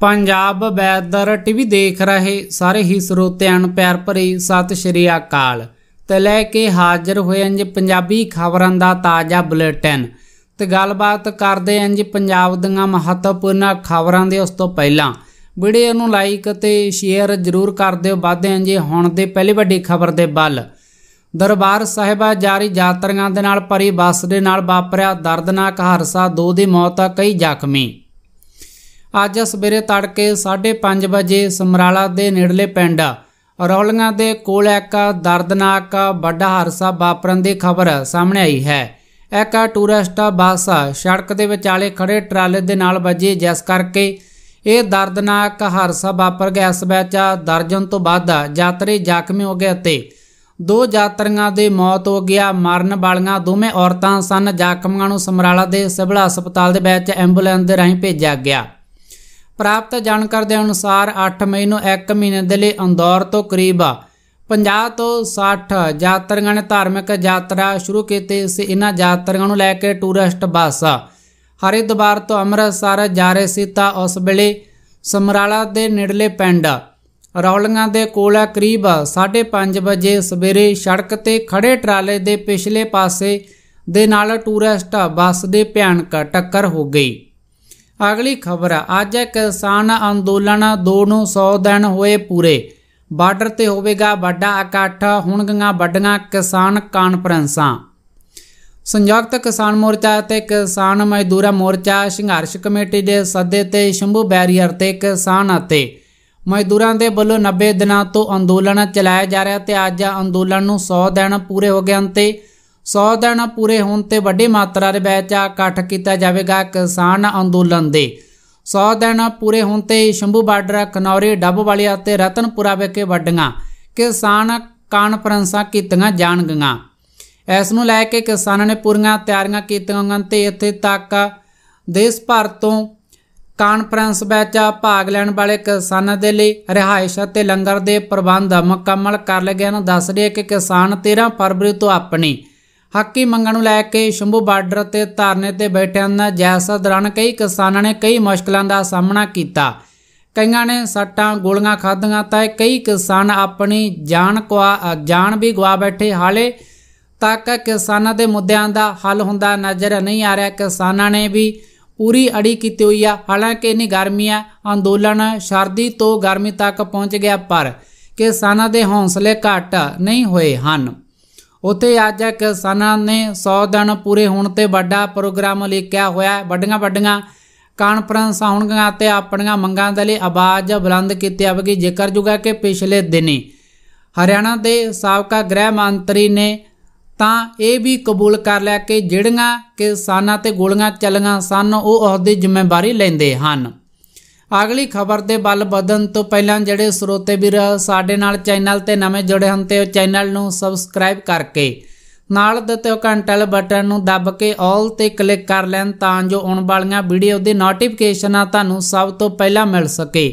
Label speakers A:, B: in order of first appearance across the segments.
A: Punjab weather TV ਦੇਖ ਰਹੇ ਸਾਰੇ ਹੀ ਸਰੋਤਿਆਂ ਨੂੰ ਪਿਆਰ ਭਰੀ ਸਤਿ ਸ਼੍ਰੀ ਅਕਾਲ ਤੇ ਲੈ ਕੇ ਹਾਜ਼ਰ ਹੋਏ ਅੰਜ ਪੰਜਾਬੀ ਖਬਰਾਂ ਦਾ ਤਾਜ਼ਾ ਬੁਲੇਟਿਨ ਤੇ ਗੱਲਬਾਤ ਕਰਦੇ ਅੰਜ ਪੰਜਾਬ ਦੀਆਂ ਮਹੱਤਵਪੂਰਨ ਖਬਰਾਂ ਦੇ ਉਸ ਤੋਂ ਪਹਿਲਾਂ ਵੀਡੀਓ ਨੂੰ ਲਾਈਕ ਤੇ ਸ਼ੇਅਰ ਜ਼ਰੂਰ ਕਰ ਦਿਓ ਵਾਧੇ ਅੰਜ ਹੁਣ ਦੇ ਪਹਿਲੀ ਵੱਡੀ ਖਬਰ ਦੇ ਵੱਲ ਦਰਬਾਰ ਸਾਹਿਬਾ ਜਾਰੀ ਯਾਤਰੀਆਂ ਦੇ ਨਾਲ ਭਰੀ ਬੱਸ ਦੇ ਨਾਲ ਵਾਪਰਿਆ ਦਰਦਨਾਕ ਹਾਦਸਾ ਦੋ ਦੀ ਮੌਤ ਕਈ ਜ਼ਖਮੀ ਅੱਜ ਸਵੇਰੇ ਤੜਕੇ 5:30 ਵਜੇ ਸਮਰਾਲਾ ਦੇ ਨੇੜਲੇ ਪਿੰਡ ਰੌਲੀਆਂ ਦੇ ਕੋਲ ਇੱਕ ਦਰਦਨਾਕ ਵੱਡਾ ਹਾਦਸਾ ਵਾਪਰਨ ਦੀ ਖਬਰ ਸਾਹਮਣੇ ਆਈ ਹੈ ਇੱਕ ਟੂਰਿਸਟ ਬੱਸ ਸੜਕ ਦੇ ਵਿਚਾਲੇ ਖੜੇ ਟਰਾਲੇ ਦੇ ਨਾਲ ਵੱਜੀ ਜਿਸ ਕਰਕੇ ਇਹ ਦਰਦਨਾਕ ਹਾਦਸਾ ਵਾਪਰ ਗਿਆ ਇਸ ਵਿੱਚ ਦਰਜਨ ਤੋਂ ਵੱਧ ਯਾਤਰੀ ਜ਼ਖਮੀ ਹੋ ਗਏ ਅਤੇ ਦੋ ਯਾਤਰੀਆਂ ਦੀ ਮੌਤ ਹੋ ਗਿਆ ਮਰਨ ਵਾਲੀਆਂ ਦੋਵੇਂ ਔਰਤਾਂ ਸਨ ਜ਼ਖਮੀਆਂ ਨੂੰ ਸਮਰਾਲਾ ਦੇ ਸਿਵਲ ਹਸਪਤਾਲ ਦੇ ਵਿੱਚ ਐਂਬੂਲੈਂਸ ਦੇ ਰਾਹੀਂ ਭੇਜਿਆ ਗਿਆ ਪ੍ਰਾਪਤ ਜਾਣਕਾਰੀ ਦੇ ਅਨੁਸਾਰ 8 ਮਈ ਨੂੰ 1 ਮਹੀਨੇ ਦੇ ਲਈ ਅੰਦੌਰ ਤੋਂ ਕਰੀਬ 50 ਤੋਂ 60 ਯਾਤਰੀਆਂ ਨੇ ਧਾਰਮਿਕ ਯਾਤਰਾ ਸ਼ੁਰੂ ਕੀਤੀ ਸੀ ਇਹਨਾਂ ਯਾਤਰੀਆਂ ਨੂੰ ਲੈ ਕੇ ਟੂਰਿਸਟ ਬੱਸ ਹਰਿਦੁਆਰ ਤੋਂ ਅੰਮ੍ਰਿਤਸਰ ਜਾ ਰਹੀ ਸੀ ਤਾਂ ਉਸ ਵੇਲੇ ਸਮਰਾਲਾ ਦੇ ਨੇੜਲੇ ਪਿੰਡ ਰੌਲੀਆਂ ਦੇ ਕੋਲ ਕਰੀਬ 5:30 ਵਜੇ ਸਵੇਰੇ ਸੜਕ ਤੇ ਖੜੇ ਟਰਾਲੇ ਦੇ ਪਿਛਲੇ ਪਾਸੇ ਦੇ ਨਾਲ ਟੂਰਿਸਟ ਬੱਸ ਦੇ ਭਿਆਨਕ ਟੱਕਰ ਹੋ ਗਈ ਅਗਲੀ ਖਬਰ ਅੱਜ ਕਿਸਾਨ ਅੰਦੋਲਨ 2 ਨੂੰ 100 ਦਿਨ ਹੋਏ ਪੂਰੇ ਬਾਰਡਰ ਤੇ ਹੋਵੇਗਾ ਵੱਡਾ ਇਕੱਠ ਹੋਣਗੀਆਂ ਵੱਡੀਆਂ ਕਿਸਾਨ ਕਾਨਫਰੰਸਾਂ ਸੰਯੁਕਤ ਕਿਸਾਨ ਮੋਰਚਾ ਅਤੇ ਕਿਸਾਨ ਮਜ਼ਦੂਰਾ ਮੋਰਚਾ ਸੰਘਰਸ਼ ਕਮੇਟੀ ਦੇ ਸੱਦੇ ਤੇ ਸ਼ੰਭੂ ਬੈਰੀਅਰ ਤੇ ਕਿਸਾਨ ਅਤੇ ਮਜ਼ਦੂਰਾਂ ਦੇ ਵੱਲੋਂ 90 ਦਿਨਾਂ ਤੋਂ ਅੰਦੋਲਨ ਚਲਾਇਆ ਜਾ ਰਿਹਾ ਤੇ ਅੱਜ ਅੰਦੋਲਨ ਨੂੰ 100 ਦਿਨ ਪੂਰੇ ਹੋ ਗਏ ਹਨ ਤੇ 100 ਦਿਨ ਪੂਰੇ ਹੋਣ ਤੇ ਵੱਡੀ ਮਾਤਰਾ ਦੇ ਵਿੱਚ ਇਕੱਠ ਕੀਤਾ ਜਾਵੇਗਾ ਕਿਸਾਨ ਅੰਦੋਲਨ ਦੇ 100 ਦਿਨ ਪੂਰੇ ਹੋਣ ਤੇ ਸ਼ੰਭੂ ਬਾਰਡਰ ਕਨੌਰੀ ਡੱਬਵਾਲੀ ਅਤੇ ਰਤਨਪੁਰਾ ਵਿਖੇ ਵੱਡੀਆਂ ਕਿਸਾਨ ਕਾਨਫਰੰਸਾਂ ਕੀਤੀਆਂ ਜਾਣਗੀਆਂ ਇਸ ਨੂੰ ਲੈ ਕੇ ਕਿਸਾਨਾਂ ਨੇ ਪੂਰੀਆਂ ਤਿਆਰੀਆਂ ਕੀਤੀਆਂ ਹਨ ਤੇ ਇੱਥੇ ਤੱਕ ਦੇਸ਼ ਭਰ ਤੋਂ ਕਾਨਫਰੰਸ ਵਿੱਚ ਭਾਗ ਲੈਣ ਵਾਲੇ ਕਿਸਾਨਾਂ ਦੇ ਲਈ ਰਿਹਾਇਸ਼ ਅਤੇ ਲੰਗਰ ਦੇ ਪ੍ਰਬੰਧ ਮੁਕੰਮਲ ਕਰ ਲਏ ਗਏ ਹਨ ਦੱਸ ਰਿਹਾ ਕਿ ਕਿਸਾਨ 13 ਫਰਵਰੀ ਤੋਂ ਆਪਣੀ ਹੱਕੀ ਮੰਗਣ ਨੂੰ ਲੈ ਕੇ ਸ਼ੰਭੂ ਬਾਰਡਰ ਤੇ ਧਰਨੇ ਤੇ ਬੈਠਿਆਂ ਹਨ ਜੈਸਾ ਦੌਰਾਨ ਕਈ ਕਿਸਾਨਾਂ ਨੇ ਕਈ ਮੁਸ਼ਕਲਾਂ ਦਾ ਸਾਹਮਣਾ ਕੀਤਾ ਕਈਆਂ ਨੇ ਸੱਟਾਂ ਗੋਲੀਆਂ ਖਾਧੀਆਂ ਤਾਂ ਕਈ ਕਿਸਾਨ ਆਪਣੀ ਜਾਨ ਕੁਆ ਜਾਨ ਵੀ ਗਵਾ ਬੈਠੇ ਹਾਲੇ ਤੱਕ ਕਿਸਾਨਾਂ ਦੇ ਮੁੱਦਿਆਂ ਦਾ ਹੱਲ ਹੁੰਦਾ ਨਜ਼ਰ ਨਹੀਂ ਆ ਰਿਹਾ ਕਿਸਾਨਾਂ ਨੇ ਵੀ ਪੂਰੀ ਅੜੀ ਕੀਤੀ ਹੋਈ ਆ ਹਾਲਾਂਕਿ ਇਨੀ ਆ ਅੰਦੋਲਨ ਸਰਦੀ ਤੋਂ ਗਰਮੀ ਤੱਕ ਪਹੁੰਚ ਗਿਆ ਪਰ ਕਿਸਾਨਾਂ ਦੇ ਹੌਸਲੇ ਘਟ ਨਹੀਂ ਹੋਏ ਹਨ ਉਥੇ ਅੱਜ ਕਿਸਾਨਾਂ ਨੇ 100 ਦਿਨ ਪੂਰੇ ਹੋਣ ਤੇ ਵੱਡਾ ਪ੍ਰੋਗਰਾਮ ਲਿਖਿਆ ਹੋਇਆ ਵੱਡੀਆਂ ਵੱਡੀਆਂ ਕਾਨਫਰੰਸ ਹੋਣਗੀਆਂ ਤੇ ਆਪਣੀਆਂ ਮੰਗਾਂ ਦੇ ਲਈ ਆਵਾਜ਼ ਬੁਲੰਦ ਕੀਤੀ ਆਵਗੀ ਜੇਕਰ ਜੁਗਾ ਕਿ ਪਿਛਲੇ ਦਿਨੀ ਹਰਿਆਣਾ ਦੇ ਸਾਬਕਾ ਗ੍ਰਹਿ ਮੰਤਰੀ ਨੇ ਤਾਂ ਇਹ ਵੀ ਕਬੂਲ ਕਰ ਲਿਆ ਕਿ ਜਿਹੜੀਆਂ ਕਿਸਾਨਾਂ ਤੇ ਗੋਲੀਆਂ ਚੱਲੀਆਂ ਸਨ ਉਹ ਉਹਦੀ ਜ਼ਿੰਮੇਵਾਰੀ ਲੈਂਦੇ ਹਨ ਅਗਲੀ ਖਬਰ ਦੇ ਵੱਲ ਵਧਣ ਤੋਂ ਪਹਿਲਾਂ ਜਿਹੜੇ ਸਰੋਤੇ ਵੀਰ ਸਾਡੇ ਨਾਲ ਚੈਨਲ ਤੇ ਨਵੇਂ ਜੁੜੇ ਹਨ ਤੇ ਉਹ ਚੈਨਲ ਨੂੰ ਸਬਸਕ੍ਰਾਈਬ ਕਰਕੇ ਨਾਲ ਦਿੱਤੇ ਉਹ ਘੰਟੇ ਵਾਲੇ ਬਟਨ ਨੂੰ ਦਬ ਕੇ ਆਲ ਤੇ ਕਲਿੱਕ ਕਰ ਲੈਣ ਤਾਂ ਜੋ ਆਉਣ ਵਾਲੀਆਂ ਵੀਡੀਓ ਦੀ ਨੋਟੀਫਿਕੇਸ਼ਨਾਂ ਤੁਹਾਨੂੰ ਸਭ ਤੋਂ ਪਹਿਲਾਂ ਮਿਲ ਸਕੇ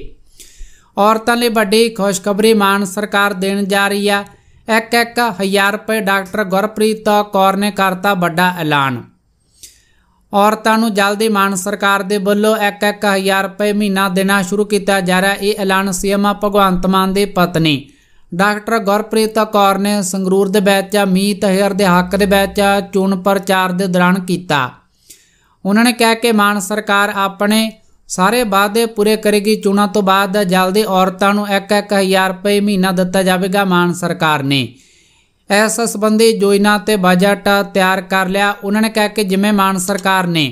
A: ਔਰਤਾਂ ਲਈ ਵੱਡੀ ਖੁਸ਼ਖਬਰੀ ਮਾਨ ਸਰਕਾਰ ਦੇਣ ਜਾ ਰਹੀ ਆ 1-1000 ਰੁਪਏ ਡਾਕਟਰ ਗੁਰਪ੍ਰੀਤ ਕੌਰ ਨੇ ਕਰਤਾ ਵੱਡਾ ਐਲਾਨ ਔਰਤਾਂ ਨੂੰ ਜਲਦੀ ਮਾਨ ਸਰਕਾਰ ਦੇ ਵੱਲੋਂ 1-1000 ਰੁਪਏ ਮਹੀਨਾ ਦੇਣਾ ਸ਼ੁਰੂ ਕੀਤਾ ਜਾ ਰਿਹਾ ਇਹ ਐਲਾਨ ਸੀਐਮ ਭਗਵੰਤ ਮਾਨ ਦੇ ਪਤਨੀ ਡਾਕਟਰ ਗੁਰਪ੍ਰੀਤ ਕੌਰ ਨੇ ਸੰਗਰੂਰ ਦੇ ਵਿੱਚ ਮੀਤ ਹੇਰ ਦੇ ਹੱਕ ਦੇ ਵਿੱਚ ਚੋਣ ਪ੍ਰਚਾਰ ਦੇ ਦੌਰਾਨ ਕੀਤਾ ਉਹਨਾਂ ਨੇ ਕਿਹਾ ਕਿ ਮਾਨ ਸਰਕਾਰ ਆਪਣੇ ਸਾਰੇ ਵਾਅਦੇ ਪੂਰੇ ਕਰੇਗੀ ਚੋਣਾਂ ਤੋਂ ਬਾਅਦ ਜਲਦੀ ਔਰਤਾਂ ਨੂੰ 1-1000 ਰੁਪਏ ਮਹੀਨਾ ਦਿੱਤਾ ਜਾਵੇਗਾ ਮਾਨ ਸਰਕਾਰ ਨੇ ਇਸ ਸੰਬੰਧੀ ਯੋਜਨਾ ਤੇ ਬਜਟ ਤਿਆਰ ਕਰ ਲਿਆ ਉਹਨਾਂ ਨੇ ਕਿਹਾ ਕਿ ਜਿਵੇਂ ਮਾਨ ਸਰਕਾਰ ਨੇ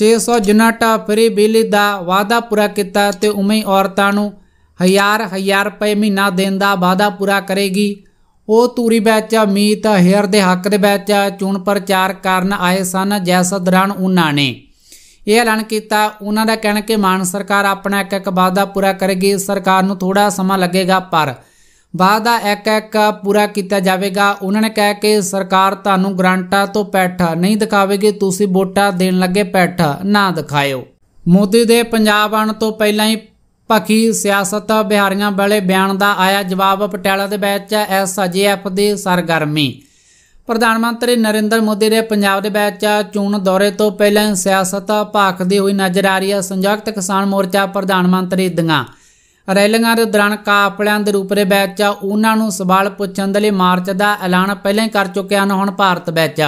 A: 600 ਯੂਨਿਟ ਫ੍ਰੀ ਬਿਜਲੀ ਦਾ ਵਾਅਦਾ ਪੂਰਾ ਕੀਤਾ ਤੇ ਉਵੇਂ ਔਰਤਾਂ ਨੂੰ ਹਜ਼ਾਰ ਹਜ਼ਾਰ ਰੁਪਏ ਮਹੀਨਾ ਦੇਣ ਦਾ ਵਾਅਦਾ ਪੂਰਾ ਕਰੇਗੀ ਉਹ ਤੂਰੀ ਵਿੱਚ ਮੀਤ ਹੇਰ ਦੇ ਹੱਕ ਦੇ ਵਿੱਚ ਚੋਣ ਪ੍ਰਚਾਰ ਕਰਨ ਆਏ ਸਨ ਜੈਸ ਦਰਾਨ ਉਹਨਾਂ ਨੇ ਇਹ ਐਲਾਨ ਕੀਤਾ ਉਹਨਾਂ ਦਾ ਕਹਿਣਾ ਕਿ ਮਾਨ ਸਰਕਾਰ ਆਪਣਾ ਇੱਕ ਇੱਕ ਵਾਅਦਾ ਪੂਰਾ ਕਰੇਗੀ ਸਰਕਾਰ ਨੂੰ ਥੋੜਾ ਸਮਾਂ ਲੱਗੇਗਾ ਪਰ ਵਾਅਦਾ ਇੱਕ ਇੱਕ ਪੂਰਾ ਕੀਤਾ ਜਾਵੇਗਾ ਉਹਨਾਂ ਨੇ ਕਹਿ ਕੇ ਸਰਕਾਰ ਤੁਹਾਨੂੰ ਗਰੰਟਾ ਤੋਂ ਪੈਠਾ ਨਹੀਂ ਦਿਖਾਵੇਗੀ ਤੁਸੀਂ ਵੋਟਾਂ ਦੇਣ ਲੱਗੇ ਪੈਠਾ ਨਾ ਦਿਖਾਇਓ ਮੋਦੀ ਦੇ ਪੰਜਾਬ ਆਉਣ ਤੋਂ ਪਹਿਲਾਂ ਹੀ ਭਖੀ ਸਿਆਸਤ ਬਿਹਾਰੀਆਂ ਵਾਲੇ ਬਿਆਨ ਦਾ ਆਇਆ ਜਵਾਬ ਪਟਿਆਲਾ ਦੇ ਵਿੱਚ ਐਸਜੀਐਫ ਦੀ ਸਰਗਰਮੀ ਪ੍ਰਧਾਨ ਮੰਤਰੀ ਨਰਿੰਦਰ ਮੋਦੀ ਦੇ ਪੰਜਾਬ ਦੇ ਵਿੱਚ ਚੋਣ ਦੌਰੇ ਤੋਂ ਪਹਿਲਾਂ ਸਿਆਸਤ ਭਾਖਦੀ ਹੋਈ ਨਜ਼ਰ ਆ ਰਹੀ ਹੈ ਸੰਯੁਕਤ ਕਿਸਾਨ ਮੋਰਚਾ ਪ੍ਰਧਾਨ ਮੰਤਰੀ ਦੀਆਂ ਰੈਲੀਆਂ ਦੇ ਦੌਰਾਨ ਕਾਫਲਿਆਂ ਦੇ ਰੂਪਰੇ ਵਿੱਚ ਉਹਨਾਂ ਨੂੰ ਸਵਾਲ ਪੁੱਛਣ ਦੇ ਲਈ ਮਾਰਚ ਦਾ ਐਲਾਨ ਪਹਿਲਾਂ ਹੀ ਕਰ ਚੁੱਕੇ ਹਨ ਹੁਣ ਭਾਰਤ ਵਿੱਚ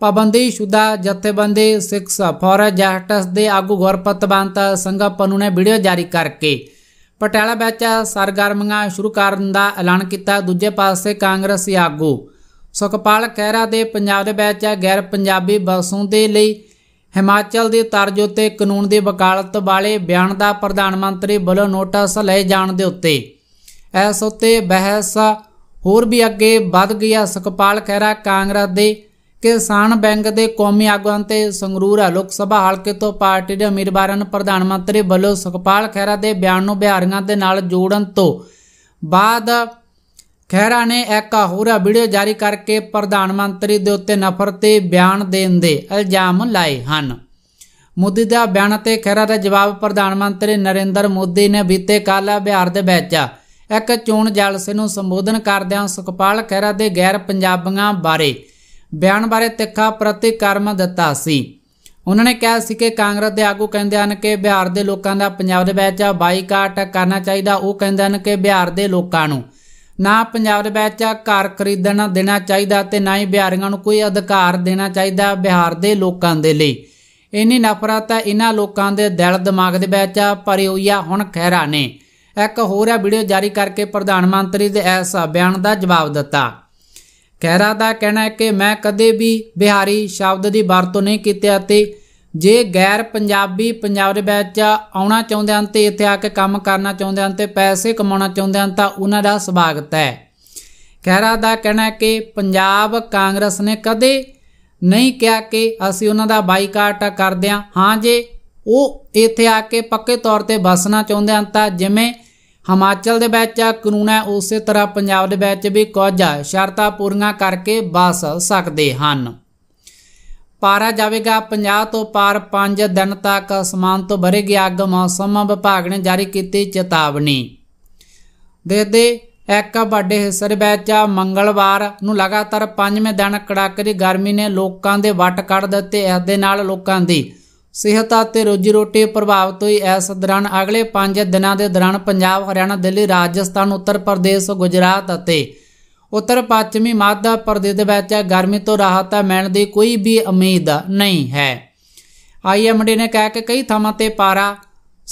A: ਪਾਬੰਦੀ ਸ਼ੁਦਾ ਜਥੇਬੰਦੀ ਸਿਕਸ ਫੋਰ ਜਸਟਿਸ ਦੇ ਆਗੂ ਗੁਰਪਤਵੰਤ ਸੰਗਪਨੂ ਨੇ ਵੀਡੀਓ ਜਾਰੀ ਕਰਕੇ ਪਟਿਆਲਾ ਵਿੱਚ ਸਰਗਰਮੀਆਂ ਸ਼ੁਰੂ ਕਰਨ ਦਾ ਐਲਾਨ ਕੀਤਾ ਦੂਜੇ ਪਾਸੇ ਕਾਂਗਰਸੀ ਆਗੂ ਸੁਖਪਾਲ ਕਹਿਰਾ ਦੇ ਪੰਜਾਬ ਦੇ ਵਿੱਚ ਗੈਰ ਪੰਜਾਬੀ ਬਸੋਂ ਦੇ ਲਈ ਹਿਮਾਚਲ ਦੇ ਤਰਜ ਉਤੇ ਕਾਨੂੰਨ ਦੇ ਵਕਾਲਤ ਵਾਲੇ ਬਿਆਨ ਦਾ ਪ੍ਰਧਾਨ ਮੰਤਰੀ ਵੱਲੋਂ ਨੋਟਿਸ ਲਏ ਜਾਣ ਦੇ ਉੱਤੇ ਇਸ ਉਤੇ ਬਹਿਸ ਹੋਰ ਵੀ ਅੱਗੇ ਵੱਧ ਗਿਆ ਸੁਖਪਾਲ ਖਹਿਰਾ ਕਾਂਗਰਸ ਦੇ ਕਿਸਾਨ ਬੈਂਕ ਦੇ ਕੌਮੀ ਆਗੂਆਂ ਤੇ ਸੰਗਰੂਰ ਲੋਕ ਸਭਾ ਹਲਕੇ ਤੋਂ ਪਾਰਟੀ ਦੇ ਉਮੀਦਵਾਰਾਂ ਨੂੰ ਪ੍ਰਧਾਨ ਮੰਤਰੀ ਵੱਲੋਂ ਸੁਖਪਾਲ ਖਹਿਰਾ ਦੇ ਬਿਆਨ ਨੂੰ ਬਿਹਾਰੀਆਂ ਦੇ ਨਾਲ ਜੋੜਨ ਤੋਂ ਬਾਅਦ ਖਹਿਰਾ ਨੇ ਇੱਕ ਹੋਰ ਵੀਡੀਓ ਜਾਰੀ ਕਰਕੇ ਪ੍ਰਧਾਨ ਮੰਤਰੀ ਦੇ ਉੱਤੇ ਨਫ਼ਰਤ ਦੇ ਬਿਆਨ ਦੇਣ ਦੇ ਇਲਜ਼ਾਮ ਲਾਏ ਹਨ ਮੋਦੀ ਦਾ ਬਿਆਨ ਤੇ ਖਹਿਰਾ ਦਾ ਜਵਾਬ ਪ੍ਰਧਾਨ ਮੰਤਰੀ ਨਰਿੰਦਰ ਮੋਦੀ ਨੇ ਬੀਤੇ ਕੱਲ ਬਿਹਾਰ ਦੇ ਵਿੱਚ ਇੱਕ ਚੋਣ ਜਲਸੇ ਨੂੰ ਸੰਬੋਧਨ ਕਰਦਿਆਂ ਸੁਖਪਾਲ ਖਹਿਰਾ ਦੇ ਗੈਰ ਪੰਜਾਬੀਆਂ ਬਾਰੇ ਬਿਆਨ ਬਾਰੇ ਤਿੱਖਾ ਪ੍ਰਤੀਕਰਮ ਦਿੱਤਾ ਸੀ ਉਹਨਾਂ ਨੇ ਕਿਹਾ ਸੀ ਕਿ ਕਾਂਗਰਸ ਦੇ ਆਗੂ ਕਹਿੰਦੇ ਹਨ ਕਿ ਬਿਹਾਰ ਦੇ ਲੋਕਾਂ ਦਾ ਪੰਜਾਬ ਦੇ ਵਿੱਚ ਬਾਈਕਾਟ ਕਰਨਾ ਚਾਹੀਦਾ ਉਹ ਕਹਿੰਦੇ ਹਨ ਕਿ ਬਿਹਾਰ ਦੇ ਲੋਕਾਂ ਨੂੰ ਨਾ ਪੰਜਾਬ ਦੇ ਵਿੱਚ ਘਰ ਖਰੀਦਣ ਦੇਣਾ ਚਾਹੀਦਾ ਤੇ ਨਾ ਹੀ ਬਿਹਾਰੀਆਂ ਨੂੰ ਕੋਈ ਅਧਿਕਾਰ ਦੇਣਾ ਚਾਹੀਦਾ ਬਿਹਾਰ ਦੇ ਲੋਕਾਂ ਦੇ ਲਈ ਇੰਨੀ ਨਫ਼ਰਤ ਹੈ ਇਹਨਾਂ ਲੋਕਾਂ ਦੇ ਦਿਲ ਦਿਮਾਗ ਦੇ ਵਿੱਚ ਭਰੀ ਹੋਈ ਆ ਹੁਣ ਖਹਿਰਾ ਨੇ ਇੱਕ ਹੋਰ ਆ ਵੀਡੀਓ ਜਾਰੀ ਕਰਕੇ ਪ੍ਰਧਾਨ ਮੰਤਰੀ ਦੇ ਇਸ ਬਿਆਨ ਦਾ ਜਵਾਬ ਦਿੱਤਾ ਖਹਿਰਾ ਦਾ ਕਹਿਣਾ ਹੈ ਕਿ ਮੈਂ ਕਦੇ ਵੀ ਬਿਹਾਰੀ ਸ਼ਬਦ ਦੀ ਵਰਤੋਂ ਨਹੀਂ ਕੀਤੀ ਅਤੇ ਜੇ ਗੈਰ ਪੰਜਾਬੀ ਪੰਜਾਬ ਦੇ ਵਿੱਚ ਆਉਣਾ ਚਾਹੁੰਦੇ ਹਨ ਤੇ ਇੱਥੇ ਆ ਕੇ ਕੰਮ ਕਰਨਾ ਚਾਹੁੰਦੇ ਹਨ ਤੇ ਪੈਸੇ ਕਮਾਉਣਾ ਚਾਹੁੰਦੇ ਹਨ ਤਾਂ ਉਹਨਾਂ ਦਾ ਸਵਾਗਤ ਹੈ ਕਹਿਰਾ ਦਾ ਕਹਿਣਾ ਹੈ ਕਿ ਪੰਜਾਬ ਕਾਂਗਰਸ ਨੇ ਕਦੇ ਨਹੀਂ ਕਿਹਾ ਕਿ ਅਸੀਂ ਉਹਨਾਂ ਦਾ ਬਾਈਕਾਟ ਕਰਦੇ ਹਾਂ ਹਾਂ ਜੇ ਉਹ ਇੱਥੇ ਆ ਕੇ ਪੱਕੇ ਤੌਰ ਤੇ ਵਸਣਾ ਚਾਹੁੰਦੇ ਹਨ ਤਾਂ ਜਿਵੇਂ ਹਿਮਾਚਲ ਦੇ ਵਿੱਚ ਕਾਨੂੰਨ ਹੈ ਉਸੇ ਤਰ੍ਹਾਂ ਪੰਜਾਬ ਦੇ ਵਿੱਚ ਵੀ ਕੁਝ ਸ਼ਰਤਾਂ ਪੂਰੀਆਂ ਕਰਕੇ ਵਸ ਸਕਦੇ ਹਨ ਪਾਰਾ ਜਾਵੇਗਾ 50 ਤੋਂ ਪਾਰ 5 ਦਿਨ ਤੱਕ ਅਸਮਾਨ ਤੋਂ ਭਰੇਗੀ ਅੱਗ ਮੌਸਮ ਵਿਭਾਗ ਨੇ ਜਾਰੀ ਕੀਤੀ ਚੇਤਾਵਨੀ ਦੇ ਇੱਕ ਵੱਡੇ ਹਿੱਸੇ ਵਿੱਚ ਮੰਗਲਵਾਰ ਨੂੰ ਲਗਾਤਾਰ ਪੰਜਵੇਂ ਦਿਨ ਕੜਾਕੇ ਦੀ ਗਰਮੀ ਨੇ ਲੋਕਾਂ ਦੇ ਵੱਟ ਕੱਢ ਦਿੱਤੇ ਇਸ ਦੇ ਨਾਲ ਲੋਕਾਂ ਦੀ ਸਿਹਤ ਅਤੇ ਰੋਜੀ ਰੋਟੀ ਪ੍ਰਭਾਵਿਤ ਹੋਈ ਇਸ ਦੌਰਾਨ ਅਗਲੇ 5 ਦਿਨਾਂ ਦੇ ਦੌਰਾਨ ਪੰਜਾਬ ਹਰਿਆਣਾ ਦਿੱਲੀ ਰਾਜਸਥਾਨ ਉੱਤਰ ਪ੍ਰਦੇਸ਼ ਗੁਜਰਾਤ ਅਤੇ ਉੱਤਰ ਪੱਛਮੀ ਮਾਧਾ ਪ੍ਰਦੇਸ਼ ਦੇ ਵਿੱਚ ਗਰਮੀ ਤੋਂ ਰਾਹਤ ਮਿਲਣ ਦੀ ਕੋਈ ਵੀ ਉਮੀਦ ਨਹੀਂ ਹੈ ਆਈਐਮਡੀ ਨੇ ਕਿਹਾ ਕਿ ਕਈ ਥਾਵਾਂ ਤੇ ਪਾਰਾ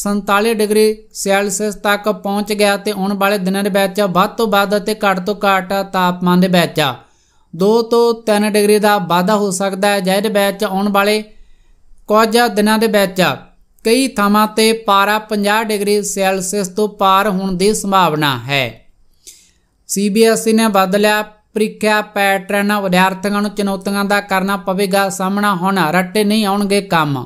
A: 47 ਡਿਗਰੀ ਸੈਲਸੀਅਸ ਤੱਕ ਪਹੁੰਚ ਗਿਆ ਤੇ ਆਉਣ ਵਾਲੇ ਦਿਨਾਂ ਦੇ ਵਿੱਚ ਵੱਧ ਤੋਂ ਵੱਧ ਅਤੇ ਘੱਟ ਤੋਂ ਘੱਟ ਤਾਪਮਾਨ ਦੇ ਵਿੱਚ 2 ਤੋਂ 3 ਡਿਗਰੀ ਦਾ ਵਾਧਾ ਹੋ ਸਕਦਾ ਹੈ ਜਿਹਦੇ ਵਿੱਚ ਆਉਣ ਵਾਲੇ ਕੁਝ ਦਿਨਾਂ ਦੇ ਵਿੱਚ ਕਈ ਥਾਵਾਂ ਤੇ ਪਾਰਾ 50 ਡਿਗਰੀ ਸੈਲਸੀਅਸ ਤੋਂ ਪਾਰ ਹੋਣ ਦੀ ਸੰਭਾਵਨਾ ਹੈ ਸੀਬੀਐਸਈ ਨੇ ਬਦਲਿਆ ਪ੍ਰੀਖਿਆ ਪੈਟਰਨ ਵਿਦਿਆਰਥੀਆਂ ਨੂੰ ਚੁਣੌਤੀਆਂ ਦਾ ਕਰਨਾ ਪਵੇਗਾ ਸਾਹਮਣਾ ਹੁਣ ਰੱਟੇ ਨਹੀਂ ਆਉਣਗੇ ਕੰਮ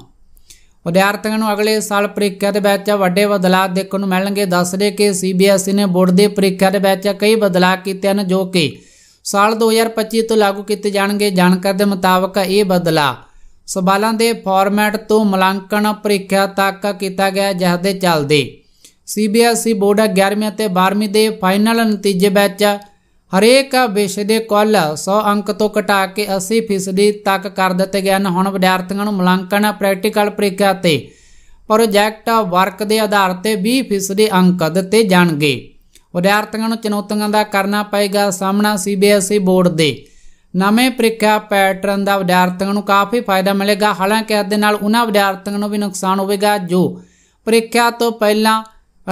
A: ਵਿਦਿਆਰਥੀਆਂ ਨੂੰ ਅਗਲੇ ਸਾਲ ਪ੍ਰੀਖਿਆ ਦੇ ਵਿੱਚ ਵੱਡੇ ਬਦਲਾਅ ਦੇਖਣ ਨੂੰ ਮਿਲਣਗੇ ਦੱਸ ਕਿ ਸੀਬੀਐਸਈ ਨੇ ਬੋਰਡ ਦੀ ਪ੍ਰੀਖਿਆ ਦੇ ਵਿੱਚ ਕਈ ਬਦਲਾਅ ਕੀਤੇ ਹਨ ਜੋ ਕਿ ਸਾਲ 2025 ਤੋਂ ਲਾਗੂ ਕੀਤੇ ਜਾਣਗੇ ਜਾਣਕਾਰ ਦੇ ਮੁਤਾਬਕ ਇਹ ਬਦਲਾਅ ਸਵਾਲਾਂ ਦੇ ਫਾਰਮੈਟ ਤੋਂ ਮੁਲਾਂਕਣ ਪ੍ਰੀਖਿਆ ਤੱਕ ਕੀਤਾ ਗਿਆ ਜਿਸ ਦੇ ਚੱਲਦੇ ਸੀਬੀਐਸਈ ਬੋਰਡ 11ਵੀਂ ਅਤੇ 12ਵੀਂ ਦੇ ਫਾਈਨਲ ਨਤੀਜੇ ਵਿੱਚ ਹਰੇਕ ਵਿਸ਼ੇ ਦੇ ਕੁੱਲ 100 ਅੰਕ ਤੋਂ ਘਟਾ ਕੇ 80% ਤੱਕ ਕਰ ਦਿੱਤੇ ਗਏ ਹਨ ਹੁਣ ਵਿਦਿਆਰਥੀਆਂ ਨੂੰ ਮੁਲਾਂਕਣ ਪ੍ਰੈਕਟੀਕਲ ਪ੍ਰੀਖਿਆ ਤੇ ਪ੍ਰੋਜੈਕਟ ਵਰਕ ਦੇ ਆਧਾਰ ਤੇ 20% ਅੰਕ ਦਿੱਤੇ ਜਾਣਗੇ ਵਿਦਿਆਰਥੀਆਂ ਨੂੰ ਚੁਣੌਤੀਆਂ ਦਾ ਕਰਨਾ ਪਏਗਾ ਸਾਹਮਣਾ ਸੀਬੀਐਸਈ ਬੋਰਡ ਦੇ ਨਵੇਂ ਪ੍ਰੀਖਿਆ ਪੈਟਰਨ ਦਾ ਵਿਦਿਆਰਥੀਆਂ ਨੂੰ ਕਾਫੀ ਫਾਇਦਾ ਮਿਲੇਗਾ ਹਾਲਾਂਕਿ ਇਸ ਦੇ ਨਾਲ ਉਹਨਾਂ ਵਿਦਿਆਰਥੀਆਂ ਨੂੰ ਵੀ ਨੁਕਸਾਨ ਹੋਵੇਗਾ ਜੋ ਪ੍ਰੀਖਿਆ ਤੋਂ ਪਹਿਲਾਂ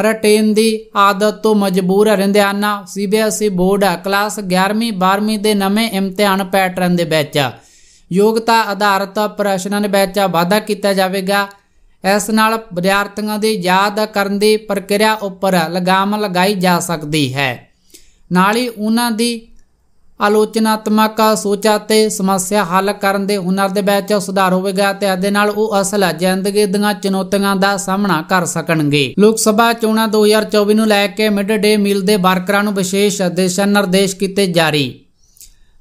A: ਰਟੇਨ ਦੀ ਆਦਤ ਤੋਂ ਮਜਬੂਰ ਰਹਿੰਦੇ ਹਨ ਸੀਬੀਐਸਈ ਬੋਰਡ ਕਲਾਸ 11ਵੀਂ 12ਵੀਂ ਦੇ ਨਵੇਂ ਇਮਤਿਹਾਨ ਪੈਟਰਨ ਦੇ ਵਿੱਚ ਯੋਗਤਾ ਆਧਾਰਿਤ ਪ੍ਰਸ਼ਨਾਂ ਦੇ ਵਿੱਚ ਵਾਧਾ ਕੀਤਾ ਜਾਵੇਗਾ ਇਸ ਨਾਲ ਵਿਦਿਆਰਥੀਆਂ ਦੀ ਯਾਦ ਕਰਨ ਦੀ ਪ੍ਰਕਿਰਿਆ ਉੱਪਰ ਲਗਾਮ ਲਗਾਈ ਜਾ ਸਕਦੀ ਹੈ ਨਾਲ ਹੀ ਉਹਨਾਂ ਦੀ ਆਲੋਚਨਾਤਮਕ ਸੋਚ ਤੇ ਸਮੱਸਿਆ ਹੱਲ ਕਰਨ ਦੇ ਹੁਨਰ ਦੇ ਵਿੱਚ ਸੁਧਾਰ ਹੋਵੇਗਾ ਤੇ ਅਦੇ ਨਾਲ ਉਹ ਅਸਲ ਜ਼ਿੰਦਗੀ ਦੀਆਂ ਚੁਣੌਤੀਆਂ ਦਾ ਸਾਹਮਣਾ ਕਰ ਸਕਣਗੇ ਲੋਕ ਸਭਾ ਚੋਣਾਂ 2024 ਨੂੰ ਲੈ ਕੇ ਮਿਡ ਡੇ ਮੀਲ ਦੇ ਵਰਕਰਾਂ ਨੂੰ ਵਿਸ਼ੇਸ਼ ਦਿਸ਼ਾ ਨਿਰਦੇਸ਼ ਕੀਤੇ ਜਾਰੀ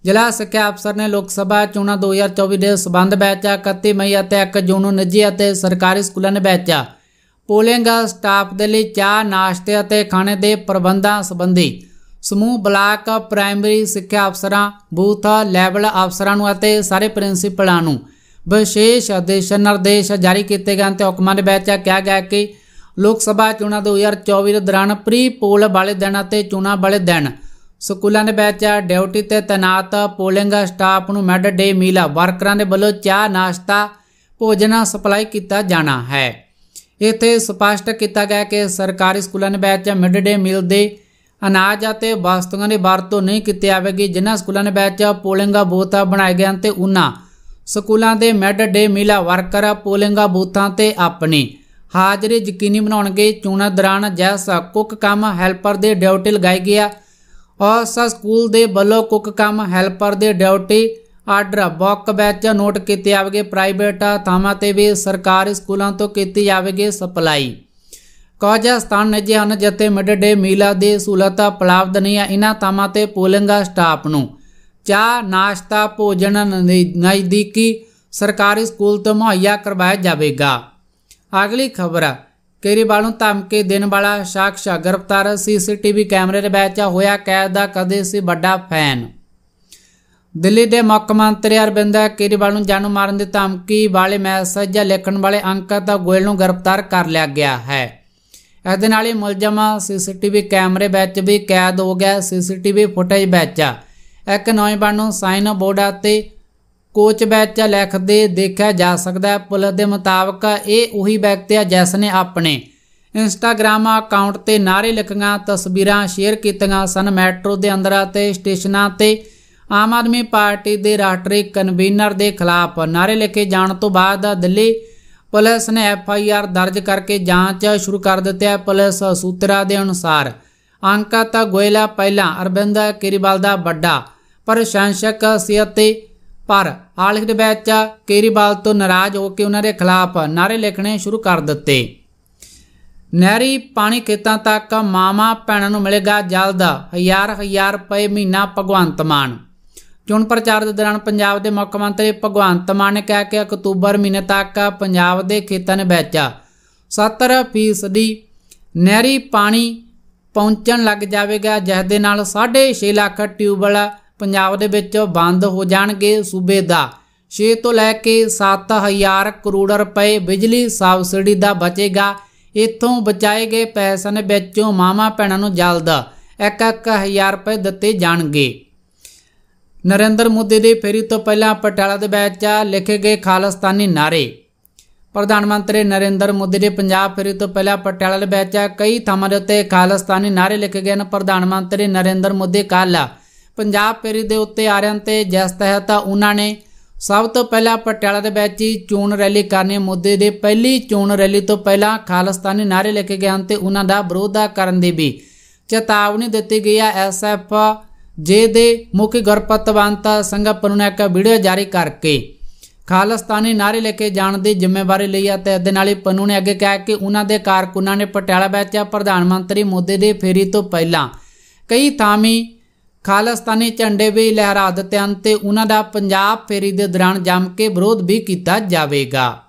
A: ਜ਼ਿਲ੍ਹਾ ਸਿੱਖਿਆ ਅਫਸਰ ਨੇ ਲੋਕ ਸਭਾ ਚੋਣਾਂ 2024 ਦੇ ਸਬੰਧ ਵਿੱਚ 31 ਮਈ ਅਤੇ 1 ਜੂਨ ਨੂੰ ਨਿੱਜੀ ਅਤੇ ਸਰਕਾਰੀ ਸਕੂਲਾਂ ਵਿੱਚ ਪੋਲਿੰਗ ਸਟਾਫ ਦੇ ਲਈ ਚਾਹ ਨਾਸ਼ਤੇ ਅਤੇ ਖਾਣੇ ਦੇ ਪ੍ਰਬੰਧਾਂ ਸੰਬੰਧੀ ਸਮੂਹ ਬਲਾਕ ਪ੍ਰਾਇਮਰੀ ਸਿੱਖਿਆ ਅਫਸਰਾਂ ਬੂਥ ਲੈਵਲ ਅਫਸਰਾਂ ਨੂੰ ਅਤੇ ਸਾਰੇ ਪ੍ਰਿੰਸੀਪਲਾਂ ਨੂੰ ਵਿਸ਼ੇਸ਼ ਆਦੇਸ਼ ਨਿਰਦੇਸ਼ ਜਾਰੀ ਕੀਤੇ ਗਏ ਤੇ ਹੁਕਮਾਂ ਦੇ ਵਿੱਚ ਕਿਹਾ ਗਿਆ ਕਿ ਲੋਕ ਸਭਾ ਚੋਣਾਂ 2024 ਦੇ ਦੌਰਾਨ ਪ੍ਰੀ ਪੋਲ ਵਾਲੇ ਦਿਨ ਅਤੇ ਚੋਣਾਂ ਵਾਲੇ ਦਿਨ ਸਕੂਲਾਂ ਦੇ ਵਿੱਚ ਡਿਊਟੀ ਤੇ ਤਨਾਤ ਪੋਲਿੰਗ ਸਟਾਫ ਨੂੰ ਮਿਡ ਡੇ ਮੀਲ ਵਰਕਰਾਂ ਦੇ ਵੱਲੋਂ ਚਾਹ ਨਾਸ਼ਤਾ ਭੋਜਨ ਸਪਲਾਈ ਕੀਤਾ ਜਾਣਾ ਹੈ ਇਥੇ ਸਪਸ਼ਟ ਕੀਤਾ ਗਿਆ ਕਿ ਸਰਕਾਰੀ ਸਕੂਲਾਂ ਦੇ ਵਿੱਚ ਮਿਡ ਡੇ ਮੀਲ ਦੇ ਅਨਾਜ ਅਤੇ ਵਸਤੂਆਂ ਦੀ ਵਰਤੋਂ ਨਹੀਂ ਕੀਤੀ ਜਾਵੇਗੀ ਜਿਨ੍ਹਾਂ ਸਕੂਲਾਂ ਦੇ ਵਿੱਚ ਪੋਲਿੰਗਾ ਬੂਥਾਂ ਬਣਾਏ ਗਏ ਹਨ ਤੇ ਉਹਨਾਂ ਸਕੂਲਾਂ ਦੇ ਮਿਡ ਡੇ ਮੀਲਾ ਵਰਕਰ ਪੋਲਿੰਗਾ ਬੂਥਾਂ ਤੇ ਆਪਣੀ ਹਾਜ਼ਰੀ ਯਕੀਨੀ ਬਣਾਉਣਗੇ ਚੋਣਾਂ ਦੌਰਾਨ ਜੈਸ ਕੁੱਕ ਕੰਮ ਹੈਲਪਰ ਦੇ ਡਿਊਟੀ ਲਗਾਈ ਗਿਆ ਸਾ ਸਕੂਲ ਦੇ ਵੱਲੋਂ ਕੁੱਕ ਕੰਮ ਹੈਲਪਰ ਦੇ ਡਿਊਟੀ ਆਰਡਰ ਬੁੱਕ ਵਿੱਚ ਨੋਟ ਕੀਤੇ ਜਾਵੇਗੇ ਪ੍ਰਾਈਵੇਟ ਥਾਵਾਂ ਤੇ ਵੀ ਸਰਕਾਰੀ ਸਕੂਲਾਂ ਤੋਂ ਕੀਤੀ ਜਾਵੇਗੀ ਸਪਲਾਈ ਮੀਲਾ કાઝાસ્તાન જ્યાં જતે મિડડે મિલાદે ਤੇ પ્લાવદનિયા ਸਟਾਪ ਨੂੰ પોલિંગા ਨਾਸ਼ਤਾ ਭੋਜਨ ਨਹੀਂ ਦੀ ਕੀ ਸਰਕਾਰੀ ਸਕੂਲ ਤੋਂ ਮੁਹੱਈਆ ਕਰਵਾਇਆ ਜਾਵੇਗਾ ਅਗਲੀ ਖਬਰ ਕੇਰੀਵਾਲੋਂ ਧਮਕੇ ਦੇਣ ਵਾਲਾ ਸ਼ਖਸ ਗ੍ਰਿਫਤਾਰ ਸੀਸੀਟੀਵੀ ਕੈਮਰੇ ਦੇ ਵਿੱਚ ਹੋਇਆ ਕੈਦ ਦਾ ਕਦੇ ਸੀ ਵੱਡਾ ਫੈਨ ਦਿੱਲੀ ਦੇ ਮੁੱਖ ਮੰਤਰੀ ਅਰਵਿੰਦ ਕੇਜਰੀਵਾਲ ਨੂੰ ਜਾਨੋਂ ਮਾਰਨ ਦੀ ਧਮਕੀ ਵਾਲੇ ਮੈਸੇਜ ਲਿਖਣ ਵਾਲੇ ਅੰਕਤ ਗੋਇਲ ਨੂੰ ਗ੍ਰਿਫਤਾਰ ਕਰ ਲਿਆ ਗਿਆ ਹੈ ਇਸ ਦੇ ਨਾਲ ਹੀ ਮੁਲਜ਼ਮ ਸੀਸੀਟੀਵੀ ਕੈਮਰੇ ਵਿੱਚ ਵੀ ਕੈਦ ਹੋ ਗਿਆ ਸੀਸੀਟੀਵੀ ਫੁਟੇਜ ਵਿੱਚ ਇੱਕ ਨੌਜਵਾਨ ਨੂੰ ਸਾਈਨ ਬੋਰਡ ਤੇ ਕੋਚ ਵਿੱਚ ਲਿਖਦੇ ਦੇਖਿਆ ਜਾ ਸਕਦਾ ਹੈ ਪੁਲਿਸ ਦੇ ਮੁਤਾਬਕ ਇਹ ਉਹੀ ਵਿਅਕਤੀ ਹੈ ਜਿਸ ਨੇ ਆਪਣੇ ਇੰਸਟਾਗ੍ਰam ਅਕਾਊਂਟ ਤੇ ਨਾਰੇ ਲਿਖੀਆਂ ਤਸਵੀਰਾਂ ਸ਼ੇਅਰ ਕੀਤੀਆਂ ਸਨ ਮੈਟਰੋ ਦੇ ਅੰਦਰ ਅਤੇ ਸਟੇਸ਼ਨਾਂ ਤੇ ਆਮ ਆਦਮੀ ਪਾਰਟੀ ਦੇ ਰਾਸ਼ਟਰੀ ਕਨਵੀਨਰ ਦੇ ਖਿਲਾਫ ਨਾਰੇ ਲਿਖੇ ਜਾਣ ਤੋਂ ਬਾਅਦ ਦਿੱਲੀ ਪੁਲਿਸ ਨੇ ਐਫ ਆਈ ਆਰ ਦਰਜ ਕਰਕੇ ਜਾਂਚ ਸ਼ੁਰੂ ਕਰ ਦਿੱਤੀ ਹੈ ਪੁਲਿਸ ਸੂਤਰਾਂ ਦੇ ਅਨੁਸਾਰ ਅੰਕਤ ਗੋਇਲਾ ਪਹਿਲਾਂ ਅਰਬਿੰਦ ਕੇਰੀਵਾਲ ਦਾ ਵੱਡਾ ਪ੍ਰਸ਼ੰਸਕ ਸੀ ਅਤੇ ਪਰ ਦੇ ਵਿੱਚ ਕੇਰੀਵਾਲ ਤੋਂ ਨਾਰਾਜ਼ ਹੋ ਕੇ ਉਹਨਾਂ ਦੇ ਖਿਲਾਫ ਨਾਰੇ ਲਿਖਣੇ ਸ਼ੁਰੂ ਕਰ ਦਿੱਤੇ ਨਹਿਰੀ ਪਾਣੀ ਖੇਤਾਂ ਤੱਕ ਮਾਮਾ ਪੈਣਾ ਨੂੰ ਮਿਲੇਗਾ ਜਲਦ ਹਜ਼ਾਰ ਹਜ਼ਾਰ ਰੁਪਏ ਮਹੀਨਾ ਭਗਵੰਤ ਮਾਨ ਚੋਣ ਪ੍ਰਚਾਰ ਦੇ ਦੌਰਾਨ ਪੰਜਾਬ ਦੇ ਮੁੱਖ ਮੰਤਰੀ ਭਗਵੰਤ ਮਾਨ ਨੇ ਕਿਹਾ ਕਿ ਅਕਤੂਬਰ ਮਹੀਨੇ ਤੱਕ ਪੰਜਾਬ ਦੇ ਖੇਤਾਂ ਵਿੱਚ 70% ਨਹਿਰੀ ਪਾਣੀ ਪਹੁੰਚਣ ਲੱਗ ਜਾਵੇਗਾ ਜਿਸ ਦੇ ਨਾਲ 6.5 ਲੱਖ ਟਿਊਬਲ ਪੰਜਾਬ ਦੇ ਵਿੱਚ ਬੰਦ ਹੋ ਜਾਣਗੇ ਸੂਬੇ ਦਾ 6 ਤੋਂ ਲੈ ਕੇ 7000 ਕਰੋੜ ਰੁਪਏ ਬਿਜਲੀ ਸਬਸਿਡੀ ਦਾ ਬਚੇਗਾ ਇਥੋਂ ਬਚਾਏ ਗਏ ਪੈਸਿਆਂ ਵਿੱਚੋਂ ਮਾਮਾ ਭੈਣਾਂ ਨੂੰ ਜਲਦ 1-1000 ਰੁਪਏ ਦਿੱਤੇ ਜਾਣਗੇ ਨਰਿੰਦਰ ਮੋਦੀ ਦੇ ਫੇਰੀ ਤੋਂ ਪਹਿਲਾਂ ਪਟਿਆਲਾ ਦੇ ਵਿੱਚ ਲਿਖੇ ਗਏ ਖਾਲਸਤਾਨੀ ਨਾਰੇ ਪ੍ਰਧਾਨ ਮੰਤਰੀ ਨਰਿੰਦਰ ਮੋਦੀ ਦੇ ਪੰਜਾਬ ਫੇਰੀ ਤੋਂ ਪਹਿਲਾਂ ਪਟਿਆਲਾ ਦੇ ਵਿੱਚ ਕਈ ਥਾਵਾਂ ਦੇ ਉੱਤੇ ਖਾਲਸਤਾਨੀ ਨਾਰੇ ਲਿਖੇ ਗਏ ਨੇ ਪ੍ਰਧਾਨ ਮੰਤਰੀ ਨਰਿੰਦਰ ਮੋਦੀ ਕੱਲ ਪੰਜਾਬ ਫੇਰੀ ਦੇ ਉੱਤੇ ਆ ਰਹੇ ਤੇ ਜਿਸ ਤਹਿਤ ਉਹਨਾਂ ਨੇ ਸਭ ਤੋਂ ਪਹਿਲਾਂ ਪਟਿਆਲਾ ਦੇ ਵਿੱਚ ਹੀ ਚੋਣ ਰੈਲੀ ਕਰਨੀ ਮੋਦੀ ਦੇ ਪਹਿਲੀ ਚੋਣ ਰੈਲੀ ਤੋਂ ਪਹਿਲਾਂ ਖਾਲਸਤਾਨੀ ਨਾਰੇ ਲਿਖੇ ਗਏ ਹਨ ਤੇ ਉਹਨਾਂ ਦਾ ਵਿਰੋਧਾ ਕਰਨ ਦੀ ਵੀ ਚੇਤਾਵਨੀ ਦਿੱਤੀ ਗਈ ਹੈ ਐਸਐਫ ਜੇ ਦੇ ਮੁੱਖ ਗੁਰਪਤਵੰਤਾ ਸੰਗਤ ਪਰੁਨੈਕ ਵੀਡੀਓ ਜਾਰੀ ਕਰਕੇ ਖਾਲਸਤਾਨੀ ਨਾਰੇ ਲੈ ਕੇ ਜਾਣ ਦੀ ਜ਼ਿੰਮੇਵਾਰੀ ਲਈ ਅਤੇ ਇਹਦੇ ਨਾਲ ਹੀ ਪੰਨੂ ਨੇ ਅੱਗੇ ਕਿਹਾ ਕਿ ਉਹਨਾਂ ਦੇ ਕਾਰਕੁਨਾਂ ਨੇ ਪਟਿਆਲਾ ਵਿੱਚ ਪ੍ਰਧਾਨ ਮੰਤਰੀ ਮੋਦੀ ਦੇ ਫੇਰੀ ਤੋਂ ਪਹਿਲਾਂ ਕਈ ਥਾਮੀ ਖਾਲਸਤਾਨੀ ਝੰਡੇ ਵੀ ਲਹਿਰਾ ਦਿੱਤੇ ਹਨ ਤੇ ਉਹਨਾਂ ਦਾ ਪੰਜਾਬ ਫੇਰੀ ਦੇ ਦੌਰਾਨ ਜੰਮ ਕੇ ਵਿਰੋਧ ਵੀ ਕੀਤਾ ਜਾਵੇਗਾ